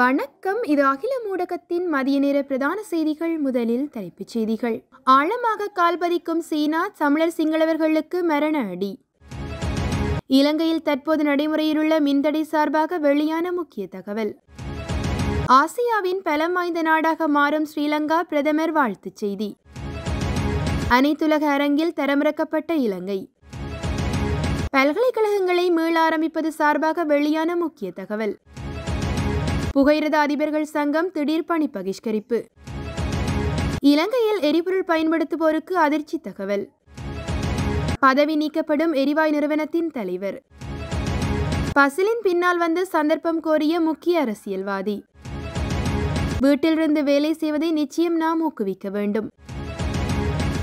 வணக்கம் இது அகில ஊடகத்தின் மதிய நேர பிரதான செய்திகள் முதலில் தலைப்புச் செய்திகள் ஆழமாக கால்பதிக்கும் சீனா தமிழர் சிங்களவர்களுக்கு மரண அடி இலங்கையில் தற்போது நடைமுறையிலுள்ள மின்தடை சார்பாக வெளியான முக்கிய தகவல் ஆசியாவின் பலம் வாய்ந்த நாடாக மாறும் ஸ்ரீலங்கா பிரதமர் வாழ்த்துச் செய்தி அனைத்துலக அரங்கில் தரமிறக்கப்பட்ட இலங்கை பல்கலைக்கழகங்களை மீள ஆரம்பிப்பது சார்பாக வெளியான முக்கிய தகவல் புகையிரத அதிபர்கள் சங்கம் திடீர் பணி பகிஷ்கரிப்பு இலங்கையில் எரிபொருள் பயன்படுத்துவோருக்கு அதிர்ச்சி தகவல் பதவி நீக்கப்படும் எரிவாயு நிறுவனத்தின் தலைவர் பசிலின் பின்னால் வந்து சந்தர்ப்பம் கோரிய முக்கிய அரசியல்வாதி வீட்டிலிருந்து வேலை செய்வதை நிச்சயம் நாம் ஊக்குவிக்க வேண்டும்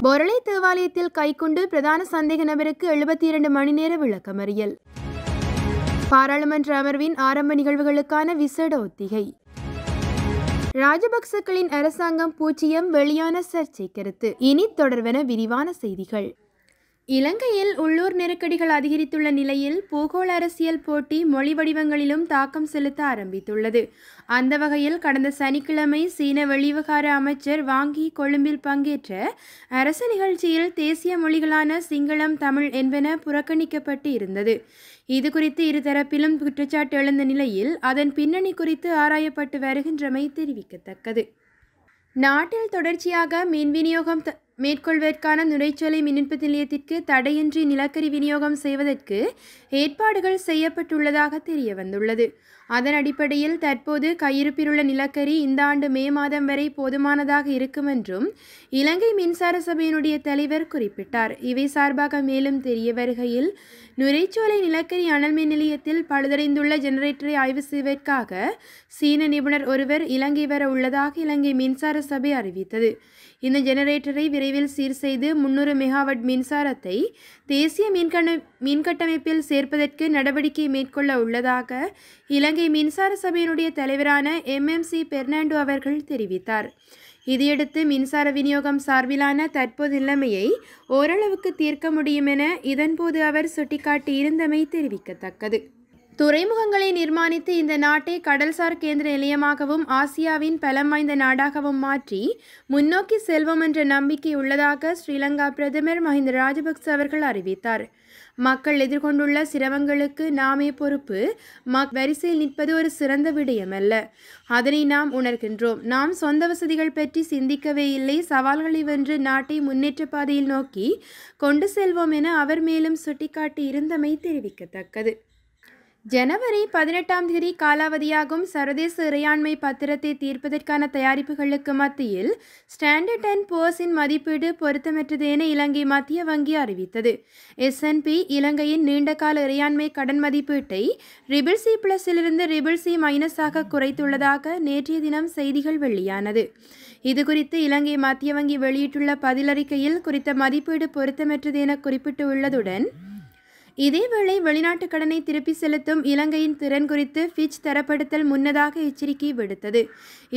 பொருளை தேவாலயத்தில் கைக்கொண்டு பிரதான சந்தேக நபருக்கு எழுபத்தி இரண்டு மணி நேர விளக்கமறியல் பாராளுமன்ற அமர்வின் ஆரம்ப நிகழ்வுகளுக்கான விசேட ஒத்திகை ராஜபக்சக்களின் அரசாங்கம் பூஜ்ஜியம் வெளியான சர்ச்சை கருத்து இனி தொடர்வென விரிவான செய்திகள் இலங்கையில் உள்ளூர் நெருக்கடிகள் அதிகரித்துள்ள நிலையில் பூகோள அரசியல் போட்டி மொழி வடிவங்களிலும் தாக்கம் செலுத்த ஆரம்பித்துள்ளது அந்த வகையில் கடந்த சனிக்கிழமை சீன வெளிவகார அமைச்சர் வாங்கி கொழும்பில் பங்கேற்ற அரசு நிகழ்ச்சியில் தேசிய மொழிகளான சிங்களம் தமிழ் என்பன புறக்கணிக்கப்பட்டு இருந்தது இது குறித்து இருதரப்பிலும் குற்றச்சாட்டு எழுந்த நிலையில் அதன் பின்னணி குறித்து ஆராயப்பட்டு வருகின்றமை தெரிவிக்கத்தக்கது நாட்டில் தொடர்ச்சியாக மின் விநியோகம் மேற்கொள்வதற்கான நுழைச்சொலை மின்னிப்பு நிலையத்திற்கு தடையின்றி நிலக்கரி விநியோகம் செய்வதற்கு ஏற்பாடுகள் செய்யப்பட்டுள்ளதாக தெரிய வந்துள்ளது அதன் அடிப்படையில் தற்போது கையிருப்பிலுள்ள நிலக்கரி இந்த ஆண்டு மே மாதம் வரை போதுமானதாக இருக்கும் என்றும் இலங்கை மின்சார சபையினுடைய தலைவர் குறிப்பிட்டார் இவை சார்பாக மேலும் தெரிய வருகையில் நுரைச்சோலை நிலக்கரி அனல் மின் நிலையத்தில் பழுதடைந்துள்ள ஜெனரேட்டரை ஆய்வு செய்வதற்காக சீன நிபுணர் ஒருவர் இலங்கை வர உள்ளதாக இலங்கை மின்சார சபை அறிவித்தது இந்த ஜெனரேட்டரை விரைவில் சீர் செய்து முன்னூறு மெகாவட் மின்சாரத்தை தேசிய மின்கண மின்கட்டமைப்பில் சேர்ப்பதற்கு நடவடிக்கை மேற்கொள்ள உள்ளதாக இலங்கை இலங்கை மின்சார சபையினுடைய தலைவரான எம் எம் சி பெர்னாண்டோ அவர்கள் தெரிவித்தார் இதையடுத்து மின்சார விநியோகம் சார்பிலான தற்போது நிலைமையை ஓரளவுக்கு தீர்க்க முடியும் என இதன்போது அவர் சுட்டிக்காட்டியிருந்தமை தெரிவிக்கத்தக்கது துறைமுகங்களை நிர்மாணித்து இந்த நாட்டை கடல்சார் கேந்திர நிலையமாகவும் ஆசியாவின் பலம் வாய்ந்த நாடாகவும் மாற்றி முன்னோக்கி செல்வோம் என்ற நம்பிக்கை உள்ளதாக ஸ்ரீலங்கா பிரதமர் மஹிந்த ராஜபக்ச அவர்கள் அறிவித்தார் மக்கள் எதிர்கொண்டுள்ள சிரமங்களுக்கு நாமே பொறுப்பு மக் வரிசையில் நிற்பது ஒரு சிறந்த விடயமல்ல அதனை நாம் உணர்கின்றோம் நாம் சொந்த வசதிகள் பற்றி சிந்திக்கவே இல்லை சவால்களை வென்று நாட்டை முன்னேற்ற பாதையில் நோக்கி கொண்டு செல்வோம் என அவர் மேலும் சுட்டிக்காட்டி இருந்தமை தெரிவிக்கத்தக்கது ஜனவரி பதினெட்டாம் தேதி காலாவதியாகும் சர்வதேச இறையாண்மை பத்திரத்தை தீர்ப்பதற்கான தயாரிப்புகளுக்கு மத்தியில் ஸ்டாண்டர்ட் அண்ட் போர்ஸின் மதிப்பீடு பொருத்தமற்றது என இலங்கை மத்திய வங்கி அறிவித்தது எஸ்என்பி இலங்கையின் நீண்டகால இறையாண்மை கடன் மதிப்பீட்டை ரிபிள் சி பிளஸிலிருந்து ரிபிள் சி மைனஸாக குறைத்துள்ளதாக நேற்றைய தினம் செய்திகள் வெளியானது இதுகுறித்து இலங்கை மத்திய வங்கி வெளியிட்டுள்ள பதிலறிக்கையில் குறித்த மதிப்பீடு பொருத்தமற்றது என குறிப்பிட்டுள்ளதுடன் இதேவேளை வெளிநாட்டு கடனை திருப்பி செலுத்தும் இலங்கையின் திறன் குறித்து ஃபிச் தரப்படுத்தல் முன்னதாக எச்சரிக்கை விடுத்தது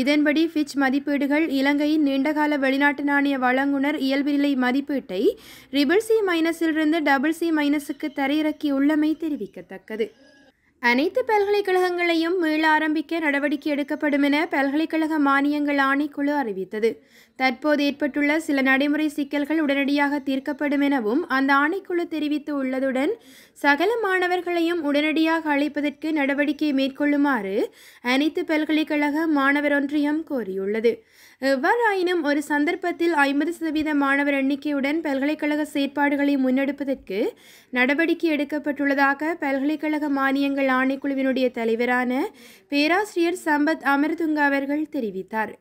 இதன்படி ஃபிச் மதிப்பீடுகள் இலங்கையின் நீண்டகால வெளிநாட்டு நாணய வழங்குனர் இயல்புநிலை மதிப்பீட்டை ரிபிள் சி மைனஸிலிருந்து டபுள் சி மைனஸுக்கு தரையிறக்கியுள்ளமை தெரிவிக்கத்தக்கது அனைத்து பல்கலைக்கழகங்களையும் மீள ஆரம்பிக்க நடவடிக்கை எடுக்கப்படும் என பல்கலைக்கழக மானியங்கள் ஆணைக்குழு அறிவித்தது தற்போது ஏற்பட்டுள்ள சில நடைமுறை சிக்கல்கள் உடனடியாக தீர்க்கப்படும் எனவும் அந்த ஆணைக்குழு தெரிவித்து உள்ளதுடன் சகல மாணவர்களையும் உடனடியாக அழைப்பதற்கு நடவடிக்கை மேற்கொள்ளுமாறு அனைத்து பல்கலைக்கழக மாணவர் ஒன்றியம் கோரியுள்ளது எவ்வாறாயினும் ஒரு சந்தர்ப்பத்தில் ஐம்பது சதவீத மாணவர் எண்ணிக்கையுடன் பல்கலைக்கழக செயற்பாடுகளை முன்னெடுப்பதற்கு நடவடிக்கை எடுக்கப்பட்டுள்ளதாக பல்கலைக்கழக மானியங்கள் ஆணைக்குழுவினுடைய தலைவரான பேராசிரியர் சம்பத் அமர்துங்கா அவர்கள் தெரிவித்தார்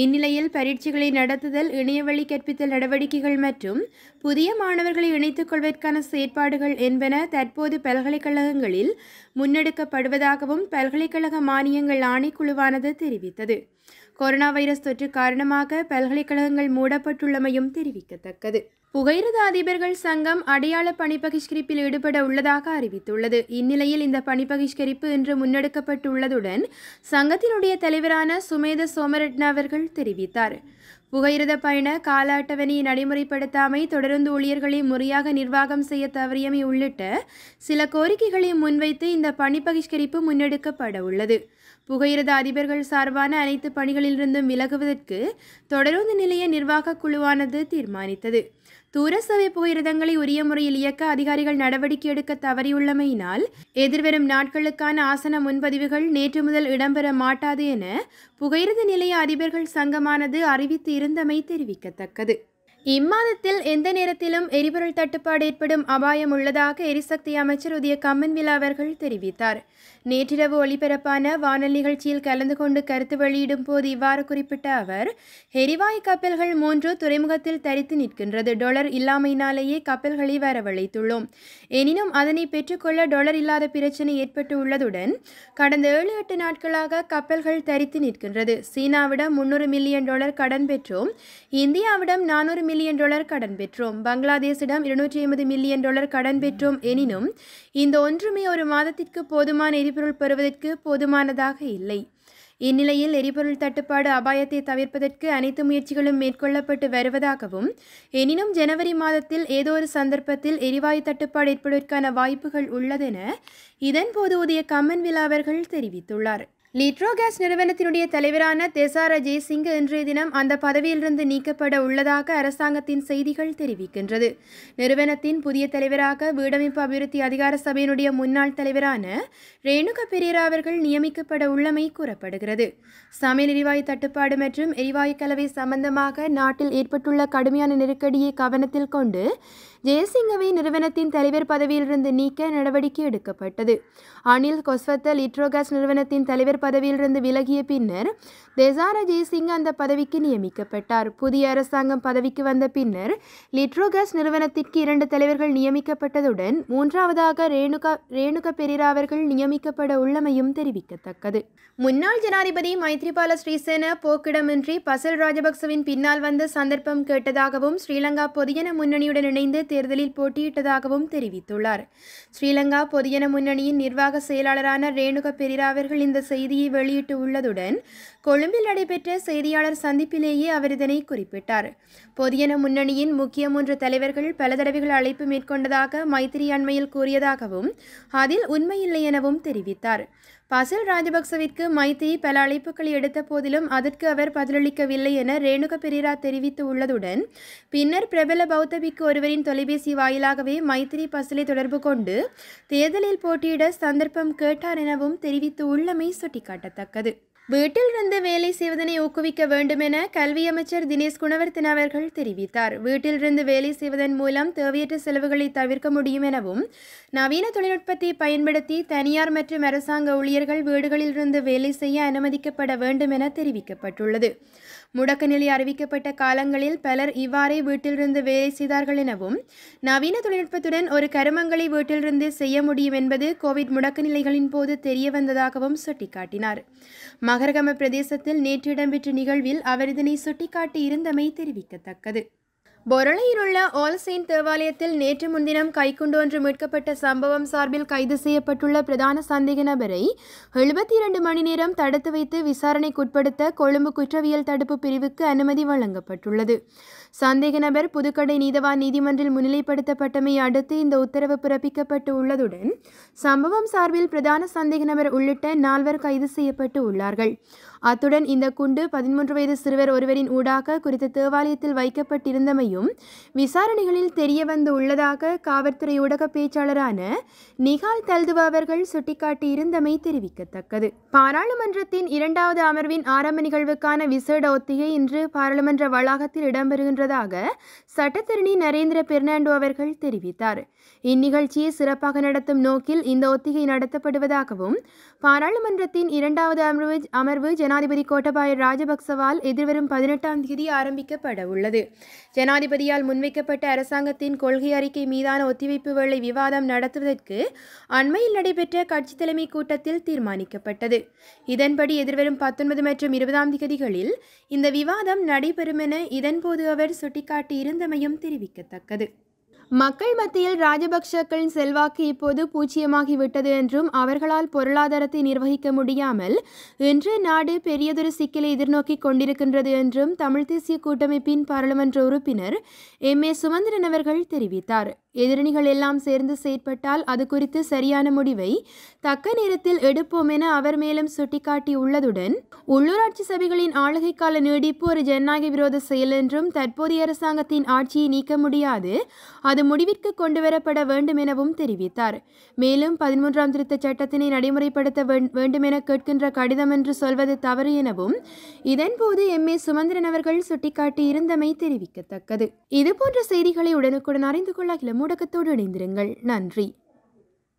இந்நிலையில் பரீட்சைகளை நடத்துதல் இணையவழி கற்பித்தல் நடவடிக்கைகள் மற்றும் புதிய மாணவர்களை இணைத்துக் கொள்வதற்கான செயற்பாடுகள் என்பன தற்போது பல்கலைக்கழகங்களில் முன்னெடுக்கப்படுவதாகவும் பல்கலைக்கழக மானியங்கள் ஆணைக்குழுவானது தெரிவித்தது கொரோனா வைரஸ் தொற்று காரணமாக பல்கலைக்கழகங்கள் மூடப்பட்டுள்ளமையும் தெரிவிக்கத்தக்கது புகையிரத அதிபர்கள் சங்கம் அடையாள பணிப்பகிஷ்கரிப்பில் ஈடுபட உள்ளதாக அறிவித்துள்ளது இந்நிலையில் இந்த பணிப்பகிஷ்கரிப்பு இன்று முன்னெடுக்கப்பட்டுள்ளதுடன் சங்கத்தினுடைய தலைவரான சுமேத சோமரட்னா அவர்கள் தெரிவித்தார் புகையிரத பயண கால அட்டவணையை நடைமுறைப்படுத்தாமை தொடர்ந்து ஊழியர்களை முறையாக நிர்வாகம் செய்ய தவறியமை உள்ளிட்ட சில கோரிக்கைகளை முன்வைத்து இந்த பணிப்பகிஷ்கரிப்பு முன்னெடுக்கப்பட உள்ளது புகையிரத அதிபர்கள் சார்பான அனைத்து பணிகளிலிருந்தும் விலகுவதற்கு தொடருந்து நிலைய நிர்வாக குழுவானது தீர்மானித்தது தூரசபை புகையிரதங்களை உரிய முறையில் இயக்க அதிகாரிகள் நடவடிக்கை எடுக்க தவறியுள்ளமையினால் எதிர்வரும் நாட்களுக்கான ஆசன முன்பதிவுகள் நேற்று முதல் இடம்பெற மாட்டாது என புகையிரத நிலைய அதிபர்கள் சங்கமானது அறிவித்து இருந்தமை தெரிவிக்கத்தக்கது இம்மாதத்தில் எந்த நேரத்திலும் எரிபொருள் தட்டுப்பாடு ஏற்படும் அபாயம் உள்ளதாக எரிசக்தி அமைச்சர் உதய கம்மன்வில் அவர்கள் தெரிவித்தார் நேற்றிரவு ஒளிபரப்பான வானொலி நிகழ்ச்சியில் கலந்து கொண்டு கருத்து வெளியிடும் போது இவ்வாறு குறிப்பிட்ட அவர் எரிவாயு கப்பல்கள் மூன்று துறைமுகத்தில் தரித்து நிற்கின்றது டொலர் இல்லாமையினாலேயே கப்பல்களை வரவழைத்துள்ளோம் எனினும் அதனை பெற்றுக்கொள்ள டொலர் இல்லாத பிரச்சினை ஏற்பட்டு உள்ளதுடன் கடந்த ஏழு எட்டு நாட்களாக கப்பல்கள் தரித்து நிற்கின்றது சீனாவிடம் முன்னூறு மில்லியன் டாலர் கடன் பெற்றோம் இந்தியாவிடம் நானூறு மில்லியன் டாலர் கடன் பெற்றோம் பங்களாதேஷிடம் இருநூற்றி ஐம்பது மில்லியன் டாலர் கடன் பெற்றோம் எனினும் இந்த ஒன்றுமே ஒரு மாதத்திற்கு போதுமான எரிபொருள் பெறுவதற்கு போதுமானதாக இல்லை இந்நிலையில் எரிபொருள் தட்டுப்பாடு அபாயத்தை தவிர்ப்பதற்கு அனைத்து முயற்சிகளும் மேற்கொள்ளப்பட்டு வருவதாகவும் எனினும் ஜனவரி மாதத்தில் ஏதோ ஒரு சந்தர்ப்பத்தில் எரிவாயு தட்டுப்பாடு ஏற்படுவதற்கான வாய்ப்புகள் உள்ளதென இதன்போது உதய கம்மன் விழாவர்கள் தெரிவித்துள்ளார் லிட்ரோ கேஸ் நிறுவனத்தினுடைய தலைவரான தெசார ஜெய்சிங் இன்றைய தினம் அந்த பதவியிலிருந்து நீக்கப்பட உள்ளதாக அரசாங்கத்தின் செய்திகள் தெரிவிக்கின்றது நிறுவனத்தின் புதிய தலைவராக வீடமைப்பு அபிவிருத்தி அதிகார சபையினுடைய முன்னாள் தலைவரான ரேணுக பெரியரா அவர்கள் நியமிக்கப்பட உள்ளமை கூறப்படுகிறது சமையல் எரிவாயு தட்டுப்பாடு மற்றும் எரிவாயு கலவை சம்பந்தமாக நாட்டில் ஏற்பட்டுள்ள கடுமையான நெருக்கடியை கவனத்தில் கொண்டு ஜெயசிங்கவை நிறுவனத்தின் தலைவர் பதவியிலிருந்து நீக்க நடவடிக்கை எடுக்கப்பட்டது அனில் கொஸ்வத்தல் இட்ரோகாஸ் நிறுவனத்தின் தலைவர் பதவியிலிருந்து விலகிய பின்னர் தெசாரா ஜெய்சிங் அந்த பதவிக்கு நியமிக்கப்பட்டார் புதிய அரசாங்கம் பதவிக்கு வந்த பின்னர் லிட்ரோகாஸ் நிறுவனத்திற்கு இரண்டு தலைவர்கள் நியமிக்கப்பட்டதுடன் மூன்றாவதாக ரேணுகா ரேணுக பெரிரா அவர்கள் நியமிக்கப்பட உள்ளமையும் தெரிவிக்கத்தக்கது முன்னாள் ஜனாதிபதி மைத்ரிபால ஸ்ரீசேன போக்கிடமின்றி பசல் ராஜபக்சவின் பின்னால் வந்து சந்தர்ப்பம் கேட்டதாகவும் ஸ்ரீலங்கா பொதுஜன முன்னணியுடன் இணைந்து தேர்தலில் போட்டியிட்டதாகவும் தெரிவித்துள்ளார் ஸ்ரீலங்கா பொதுஜன முன்னணியின் நிர்வாக செயலாளரான ரேணுக பெரிரா அவர்கள் இந்த செய்தியை வெளியிட்டுள்ளதுடன் கொழும்பில் நடைபெற்ற செய்தியாளர் சந்திப்பிலேயே அவர் இதனை குறிப்பிட்டார் பொதுஜன முன்னணியின் முக்கிய மூன்று தலைவர்கள் பல தடவைகள் அழைப்பு மேற்கொண்டதாக மைத்திரி அண்மையில் கூறியதாகவும் அதில் உண்மையில்லை எனவும் தெரிவித்தார் பசில் ராஜபக்சவிற்கு மைத்திரி பல அழைப்புகளை எடுத்த போதிலும் அதற்கு அவர் பதிலளிக்கவில்லை என ரேணுக பெரீரா தெரிவித்து உள்ளதுடன் பின்னர் பிரபல பௌத்த பிக்கு ஒருவரின் தொலைபேசி வாயிலாகவே மைத்திரி பசிலை தொடர்பு கொண்டு தேர்தலில் போட்டியிட சந்தர்ப்பம் கேட்டார் எனவும் தெரிவித்து உள்ளமை சுட்டிக்காட்டத்தக்கது வீட்டில் இருந்து வேலை செய்வதனை ஊக்குவிக்க வேண்டும் என கல்வி அமைச்சர் தினேஷ் குணவர்த்தன் அவர்கள் தெரிவித்தார் வீட்டிலிருந்து வேலை செய்வதன் மூலம் தேவையற்ற செலவுகளை தவிர்க்க முடியும் எனவும் நவீன தொழில்நுட்பத்தை பயன்படுத்தி தனியார் மற்றும் அரசாங்க ஊழியர்கள் வீடுகளில் இருந்து வேலை செய்ய அனுமதிக்கப்பட வேண்டும் என தெரிவிக்கப்பட்டுள்ளது முடக்க நிலை அறிவிக்கப்பட்ட காலங்களில் பலர் இவ்வாறே வீட்டிலிருந்து வேலை செய்தார்கள் எனவும் நவீன தொழில்நுட்பத்துடன் ஒரு கருமங்களை வீட்டிலிருந்து செய்ய முடியும் என்பது கோவிட் முடக்க நிலைகளின் போது தெரிய வந்ததாகவும் சுட்டிக்காட்டினார் மகரகம பிரதேசத்தில் நேற்று இடம்பெற்ற நிகழ்வில் அவர் இதனை சுட்டிக்காட்டி இருந்தமை தெரிவிக்கத்தக்கது பொரளையிலுள்ள ஆல் செயின்ட் தேவாலயத்தில் நேற்று முன்தினம் கைக்குண்டு ஒன்று மீட்கப்பட்ட சம்பவம் சார்பில் கைது செய்யப்பட்டுள்ள பிரதான சந்தேக நபரை எழுபத்தி இரண்டு மணி நேரம் தடுத்து வைத்து விசாரணைக்குட்படுத்த கொழும்பு குற்றவியல் தடுப்பு பிரிவுக்கு அனுமதி வழங்கப்பட்டுள்ளது சந்தேக நபர் புதுக்கடை நீதவா நீதிமன்றில் முன்னிலைப்படுத்தப்பட்டமை அடுத்து இந்த உத்தரவு பிறப்பிக்கப்பட்டு உள்ளதுடன் சம்பவம் சார்பில் பிரதான சந்தேக நபர் உள்ளிட்ட நால்வர் கைது செய்யப்பட்டு உள்ளார்கள் அத்துடன் இந்த குண்டு பதிமூன்று வயது சிறுவர் ஒருவரின் ஊடாக குறித்த தேவாலயத்தில் வைக்கப்பட்டிருந்தமையும் விசாரணைகளில் தெரிய வந்து உள்ளதாக காவல்துறை ஊடக பேச்சாளரான நிகால் தல்துவா அவர்கள் சுட்டிக்காட்டியிருந்தமை தெரிவிக்கத்தக்கது பாராளுமன்றத்தின் இரண்டாவது அமர்வின் ஆரம்ப நிகழ்வுக்கான விசேட ஒத்திகை இன்று பாராளுமன்ற வளாகத்தில் இடம்பெறுகின்றதாக சட்டத்தரணி நரேந்திர பெர்னாண்டோ அவர்கள் தெரிவித்தார் இந்நிகழ்ச்சியை சிறப்பாக நடத்தும் நோக்கில் இந்த ஒத்திகை நடத்தப்படுவதாகவும் பாராளுமன்றத்தின் இரண்டாவது அமர்வு அமர்வு ஜனாதிபதி கோட்டபாய ராஜபக்சவால் எதிர்வரும் பதினெட்டாம் தேதி ஆரம்பிக்கப்பட உள்ளது ஜனாதிபதியால் முன்வைக்கப்பட்ட அரசாங்கத்தின் கொள்கை அறிக்கை மீதான ஒத்திவைப்பு வேளை விவாதம் நடத்துவதற்கு அண்மையில் நடைபெற்ற கட்சி தலைமை கூட்டத்தில் தீர்மானிக்கப்பட்டது இதன்படி எதிர்வரும் பத்தொன்பது மற்றும் இருபதாம் தேதிகளில் இந்த விவாதம் நடைபெறும் என இதன்போது அவர் சுட்டிக்காட்டியிருந்தமையும் தெரிவிக்கத்தக்கது மக்கள் மத்தியில் ராஜபக்சக்களின் செல்வாக்கு இப்போது பூச்சியமாகிவிட்டது என்றும் அவர்களால் பொருளாதாரத்தை நிர்வகிக்க முடியாமல் இன்று நாடு பெரியதொரு சிக்கலை எதிர்நோக்கி கொண்டிருக்கின்றது என்றும் தமிழ் தேசிய கூட்டமைப்பின் பாராளுமன்ற உறுப்பினர் எம் ஏ சுமந்திரன் அவர்கள் தெரிவித்தார் எதிரணிகள் எல்லாம் சேர்ந்து செயற்பட்டால் அது குறித்து சரியான முடிவை தக்க நேரத்தில் எடுப்போம் என அவர் மேலும் சுட்டிக்காட்டியுள்ளதுடன் உள்ளூராட்சி சபைகளின் ஆளுகை கால நீடிப்பு ஒரு ஜனநாயக விரோத செயல் என்றும் தற்போதைய அரசாங்கத்தின் ஆட்சியை நீக்க முடியாது அது முடிவிற்கு கொண்டுவரப்பட வேண்டும் எனவும் தெரிவித்தார் மேலும் பதிமூன்றாம் திருத்த சட்டத்தினை நடைமுறைப்படுத்த வேண்டுமென கேட்கின்ற கடிதம் என்று சொல்வது தவறு எனவும் இதன்போது எம் ஏ சுமந்திரன் அவர்கள் சுட்டிக்காட்டியிருந்தமை தெரிவிக்கத்தக்கது இதுபோன்ற செய்திகளை உடனுக்குடன் அறிந்து கொள்ள ஊடகத்தோடு இணைந்திருங்கள் நன்றி